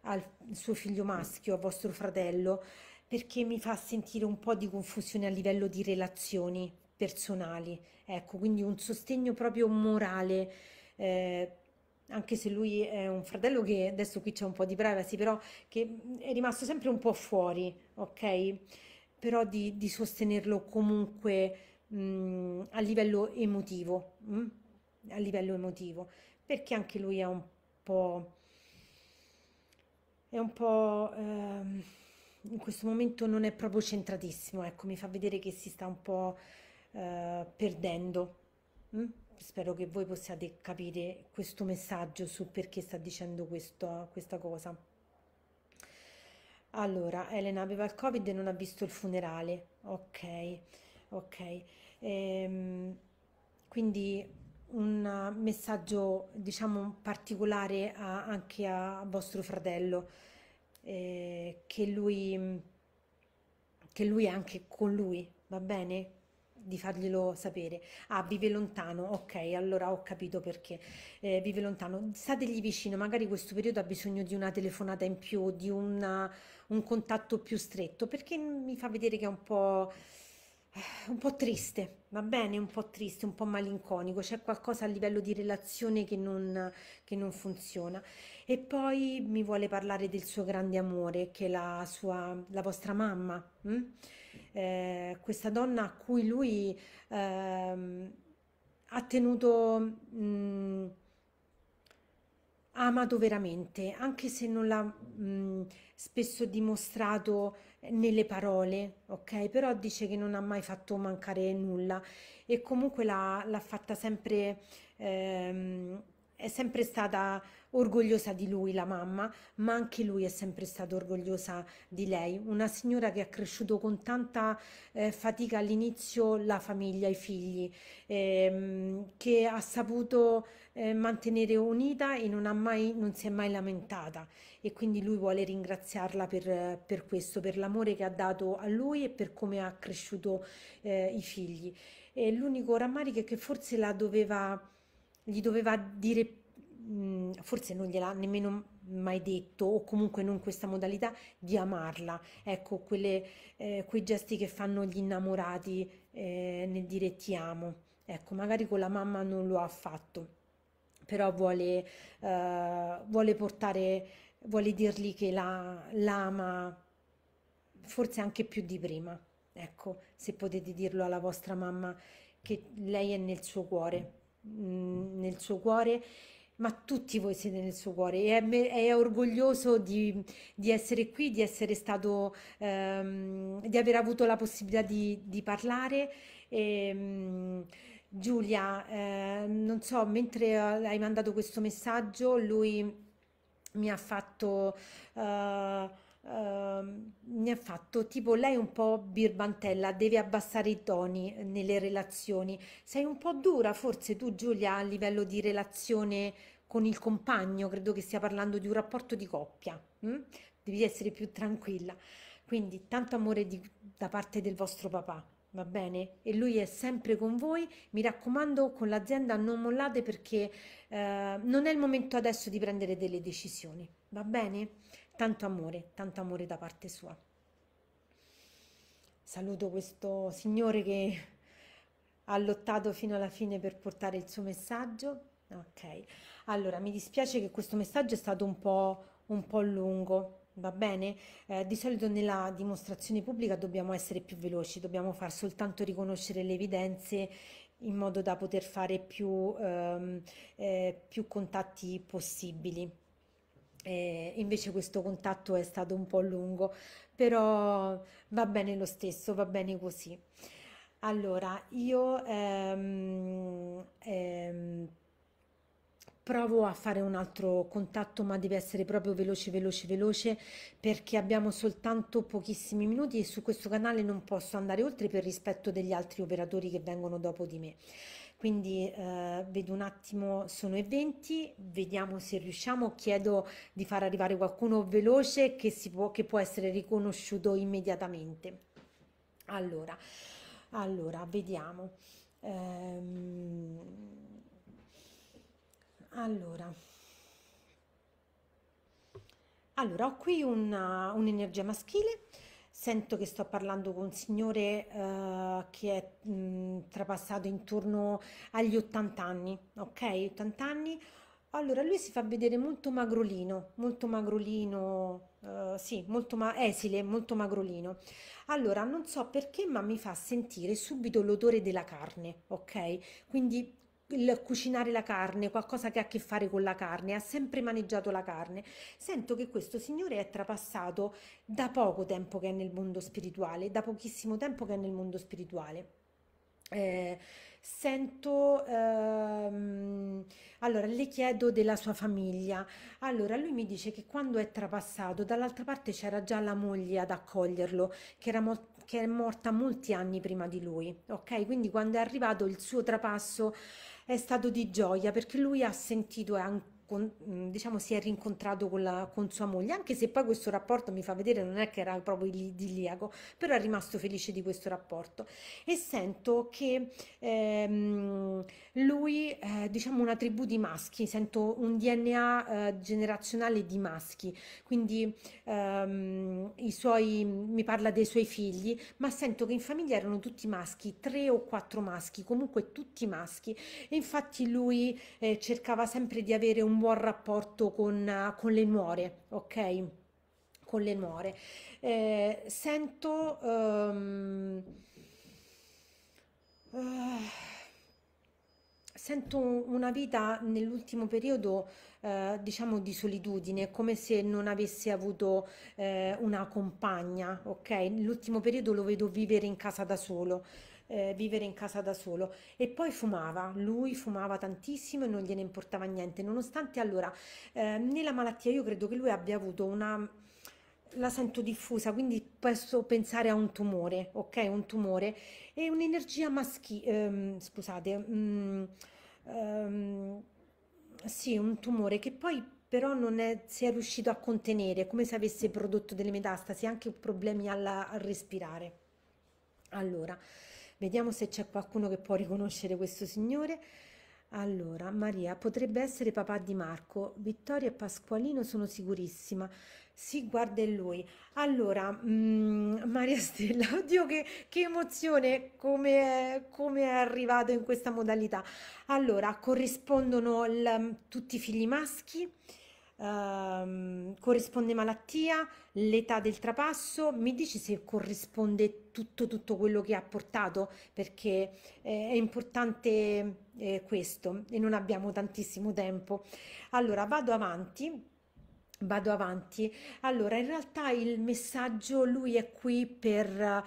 al suo figlio maschio, a vostro fratello, perché mi fa sentire un po' di confusione a livello di relazioni personali, ecco, quindi un sostegno proprio morale. Eh, anche se lui è un fratello che adesso qui c'è un po' di privacy, però che mm, è rimasto sempre un po' fuori, ok? Però di, di sostenerlo comunque mh, mm, a livello emotivo, mh? Mm? a livello emotivo, perché anche lui è un po'... è un po'... Ehm, in questo momento non è proprio centratissimo, ecco, mi fa vedere che si sta un po' eh, perdendo. Mh? spero che voi possiate capire questo messaggio su perché sta dicendo questo, questa cosa. Allora, Elena aveva il Covid e non ha visto il funerale. Ok, ok. Ehm, quindi un messaggio, diciamo, particolare a, anche a vostro fratello, eh, che, lui, che lui è anche con lui, va bene? di farglielo sapere. Ah, vive lontano, ok, allora ho capito perché eh, vive lontano. Stategli vicino, magari questo periodo ha bisogno di una telefonata in più, di una, un contatto più stretto, perché mi fa vedere che è un po', eh, un po' triste, va bene, un po' triste, un po' malinconico, c'è qualcosa a livello di relazione che non, che non funziona. E poi mi vuole parlare del suo grande amore, che è la, sua, la vostra mamma. Hm? Eh, questa donna a cui lui eh, ha tenuto, mh, mm, ha amato veramente, anche se non l'ha mh, mm, spesso dimostrato nelle parole, ok? Però dice che non ha mai fatto mancare nulla e comunque l'ha, fatta sempre, ehm, è sempre stata orgogliosa di lui, la mamma, ma anche lui è sempre stato orgogliosa di lei, una signora che ha cresciuto con tanta eh, fatica all'inizio la famiglia, i figli, ehm, che ha saputo eh, mantenere unita e non, ha mai, non si è mai lamentata e quindi lui vuole ringraziarla per, per questo, per l'amore che ha dato a lui e per come ha cresciuto eh, i figli. E l'unico rammarico è che forse la doveva, gli doveva dire Mm, forse non gliel'ha nemmeno mai detto o comunque non questa modalità di amarla. Ecco, quelle, eh, quei gesti che fanno gli innamorati eh, nel dire ti amo. Ecco, magari con la mamma non lo ha fatto, però vuole, eh, vuole portare, vuole dirgli che la, ama forse anche più di prima. Ecco, se potete dirlo alla vostra mamma che lei è nel suo cuore, mm, nel suo cuore ma tutti voi siete nel suo cuore e è, è orgoglioso di, di, essere qui, di essere stato, ehm, di aver avuto la possibilità di, di parlare. E, ehm, Giulia, eh, non so, mentre eh, hai mandato questo messaggio, lui mi ha fatto... Eh, Uh, mi ha fatto tipo lei un po' birbantella, deve abbassare i toni eh, nelle relazioni. Sei un po' dura forse tu, Giulia, a livello di relazione con il compagno, credo che stia parlando di un rapporto di coppia. Hm? Devi essere più tranquilla. Quindi tanto amore di, da parte del vostro papà. Va bene? E lui è sempre con voi. Mi raccomando, con l'azienda non mollate perché eh, non è il momento adesso di prendere delle decisioni. Va bene? tanto amore, tanto amore da parte sua. Saluto questo signore che ha lottato fino alla fine per portare il suo messaggio. Ok, allora mi dispiace che questo messaggio è stato un po', un po lungo, va bene? Eh, di solito nella dimostrazione pubblica dobbiamo essere più veloci, dobbiamo far soltanto riconoscere le evidenze in modo da poter fare più, ehm, eh, più contatti possibili. Eh, invece questo contatto è stato un po' lungo, però va bene lo stesso, va bene così. Allora, io ehm, ehm, provo a fare un altro contatto, ma deve essere proprio veloce, veloce, veloce, perché abbiamo soltanto pochissimi minuti e su questo canale non posso andare oltre per rispetto degli altri operatori che vengono dopo di me. Quindi eh, vedo un attimo, sono e 20, vediamo se riusciamo, chiedo di far arrivare qualcuno veloce che, può, che può essere riconosciuto immediatamente. Allora, allora vediamo. Ehm, allora. allora, ho qui una, un'energia maschile sento che sto parlando con un signore eh, che è mh, mm, trapassato intorno agli 80 anni, ok? 80 anni. Allora, lui si fa vedere molto magrolino, molto magrolino, eh, sì, molto ma- esile, molto magrolino. Allora, non so perché, ma mi fa sentire subito l'odore della carne, ok? Quindi il cucinare la carne, qualcosa che ha a che fare con la carne, ha sempre maneggiato la carne. Sento che questo signore è trapassato da poco tempo che è nel mondo spirituale, da pochissimo tempo che è nel mondo spirituale. Eh, sento ehm, allora le chiedo della sua famiglia allora lui mi dice che quando è trapassato dall'altra parte c'era già la moglie ad accoglierlo che era mo- che è morta molti anni prima di lui ok quindi quando è arrivato il suo trapasso è stato di gioia perché lui ha sentito e con, mm, diciamo, si è rincontrato con, la, con, sua moglie, anche se poi questo rapporto mi fa vedere non è che era proprio idilliaco, però è rimasto felice di questo rapporto e sento che ehm, lui, eh, diciamo una tribù di maschi, sento un DNA eh, generazionale di maschi, quindi ehm, i suoi, mi parla dei suoi figli, ma sento che in famiglia erano tutti maschi, tre o quattro maschi, comunque tutti maschi e infatti lui eh, cercava sempre di avere un buon rapporto con, eh, con le nuore, ok? Con le nuore. Eh, sento... Um, uh, sento una vita nell'ultimo periodo, eh, diciamo, di solitudine, come se non avessi avuto eh, una compagna, ok? L'ultimo periodo lo vedo vivere in casa da solo eh, vivere in casa da solo. E poi fumava, lui fumava tantissimo e non gliene importava niente, nonostante allora eh, nella malattia io credo che lui abbia avuto una la sento diffusa, quindi posso pensare a un tumore, ok? Un tumore e un'energia maschile, ehm, scusate, mm, ehm, sì, un tumore che poi però non è, si è riuscito a contenere, come se avesse prodotto delle metastasi, anche problemi alla, al respirare. Allora, Vediamo se c'è qualcuno che può riconoscere questo signore. Allora, Maria, potrebbe essere papà di Marco. Vittoria e Pasqualino sono sicurissima. Sì, guarda è lui. Allora, mh, mm, Maria Stella, oddio che, che emozione come è, come è arrivato in questa modalità. Allora, corrispondono il- tutti i figli maschi? ehm, corrisponde malattia, l'età del trapasso, mi dici se corrisponde tutto, tutto quello che ha portato, perché eh, è importante eh, questo e non abbiamo tantissimo tempo. Allora, vado avanti Vado avanti. Allora, in realtà il messaggio, lui è qui per, eh,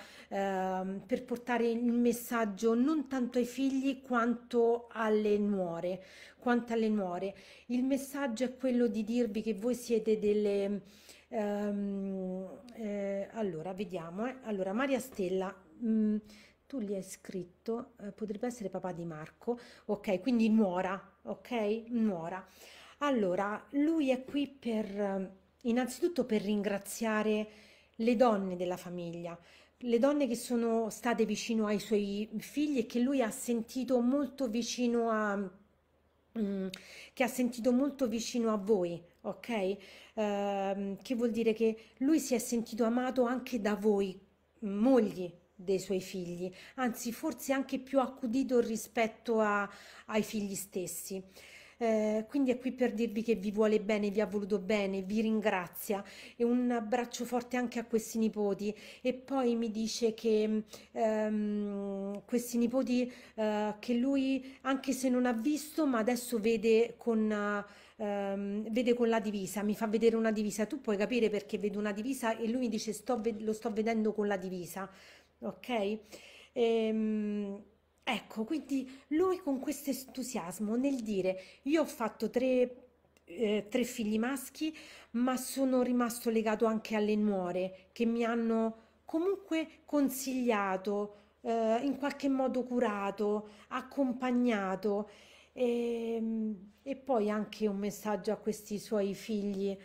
per portare il messaggio non tanto ai figli quanto alle nuore, quanto alle nuore. Il messaggio è quello di dirvi che voi siete delle... Ehm, eh, allora, vediamo. Eh. Allora, Maria Stella... Mh, mm, tu gli hai scritto, eh, potrebbe essere papà di Marco, ok, quindi nuora, ok, nuora. Allora, lui è qui per, eh, innanzitutto per ringraziare le donne della famiglia, le donne che sono state vicino ai suoi figli e che lui ha sentito molto vicino a, mm, che ha sentito molto vicino a voi, ok? Eh, che vuol dire che lui si è sentito amato anche da voi, mogli dei suoi figli, anzi forse anche più accudito rispetto a, ai figli stessi. Eh, quindi è qui per dirvi che vi vuole bene, vi ha voluto bene, vi ringrazia e un abbraccio forte anche a questi nipoti. E poi mi dice che ehm, questi nipoti eh, che lui anche se non ha visto ma adesso vede con... Ehm, vede con la divisa, mi fa vedere una divisa, tu puoi capire perché vedo una divisa e lui mi dice sto, lo sto vedendo con la divisa, ok? Ehm, Ecco, quindi lui con questo entusiasmo nel dire io ho fatto tre, eh, tre figli maschi, ma sono rimasto legato anche alle nuore che mi hanno comunque consigliato, eh, in qualche modo curato, accompagnato e, ehm, e poi anche un messaggio a questi suoi figli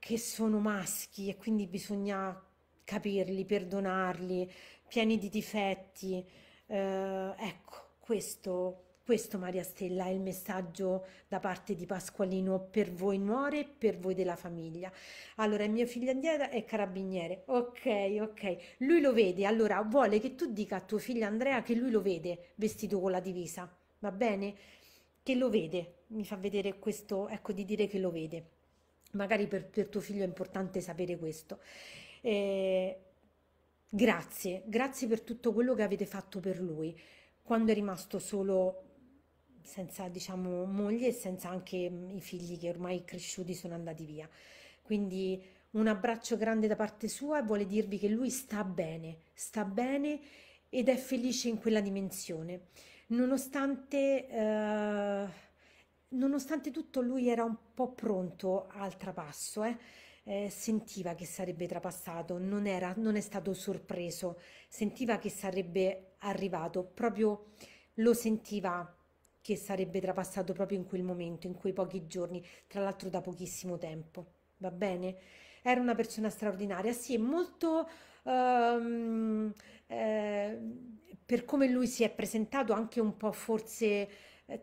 che sono maschi e quindi bisogna capirli, perdonarli, pieni di difetti. Eh, ecco, questo, questo Maria Stella è il messaggio da parte di Pasqualino per voi nuore e per voi della famiglia. Allora, mio figlio Andrea è carabiniere. Ok, ok. Lui lo vede, allora vuole che tu dica a tuo figlio Andrea che lui lo vede vestito con la divisa, va bene? Che lo vede, mi fa vedere questo, ecco di dire che lo vede. Magari per, per tuo figlio è importante sapere questo. Eh, Grazie, grazie per tutto quello che avete fatto per lui. Quando è rimasto solo senza, diciamo, moglie e senza anche mm, i figli che ormai cresciuti sono andati via. Quindi un abbraccio grande da parte sua e vuole dirvi che lui sta bene, sta bene ed è felice in quella dimensione. Nonostante, eh, nonostante tutto lui era un po' pronto al trapasso, eh. Eh, sentiva che sarebbe trapassato, non, era, non è stato sorpreso, sentiva che sarebbe arrivato, proprio lo sentiva che sarebbe trapassato proprio in quel momento, in quei pochi giorni, tra l'altro da pochissimo tempo. Va bene? Era una persona straordinaria, sì, è molto ehm, eh, per come lui si è presentato, anche un po' forse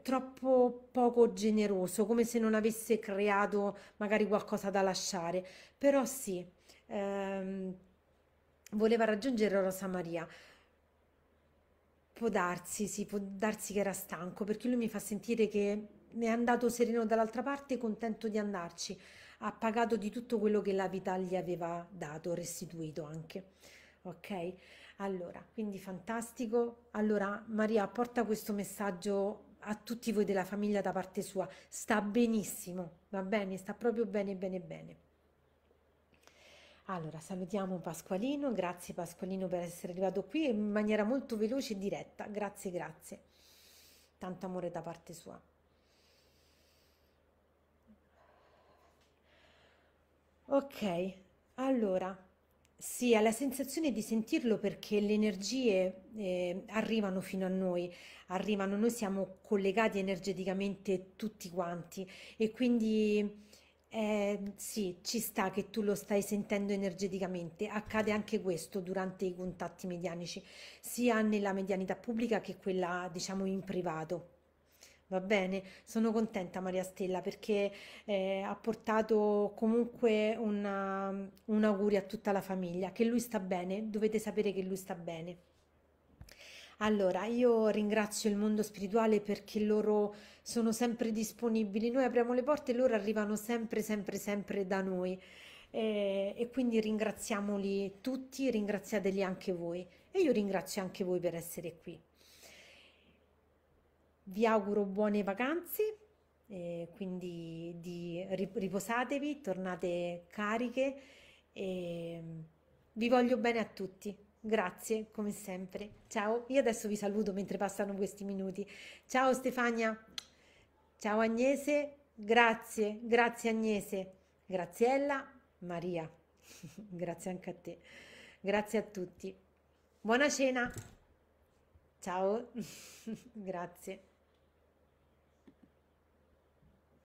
troppo poco generoso, come se non avesse creato magari qualcosa da lasciare. Però sì, ehm, voleva raggiungere Rosa Maria. Può darsi, sì, può darsi che era stanco, perché lui mi fa sentire che ne è andato sereno dall'altra parte, contento di andarci. Ha pagato di tutto quello che la vita gli aveva dato, restituito anche. Ok? Allora, quindi fantastico. Allora, Maria, porta questo messaggio a tutti voi della famiglia da parte sua. Sta benissimo, va bene, sta proprio bene, bene, bene. Allora, salutiamo Pasqualino, grazie Pasqualino per essere arrivato qui in maniera molto veloce e diretta, grazie, grazie. Tanto amore da parte sua. Ok, allora, sì, ha la sensazione di sentirlo perché le energie eh, arrivano fino a noi, arrivano, noi siamo collegati energeticamente tutti quanti e quindi eh, sì, ci sta che tu lo stai sentendo energeticamente. Accade anche questo durante i contatti medianici, sia nella medianità pubblica che quella, diciamo, in privato. Va bene, sono contenta Maria Stella perché eh, ha portato comunque una- um, un augurio a tutta la famiglia, che lui sta bene, dovete sapere che lui sta bene. Allora, io ringrazio il mondo spirituale perché loro sono sempre disponibili, noi apriamo le porte e loro arrivano sempre, sempre, sempre da noi. Eh, e quindi ringraziamoli tutti, ringraziateli anche voi e io ringrazio anche voi per essere qui vi auguro buone vacanze, eh, quindi di, riposatevi, tornate cariche e mm, vi voglio bene a tutti. Grazie come sempre. Ciao, io adesso vi saluto mentre passano questi minuti. Ciao Stefania, ciao Agnese, grazie, grazie Agnese, Graziella, Maria, grazie anche a te, grazie a tutti. Buona cena, ciao, grazie.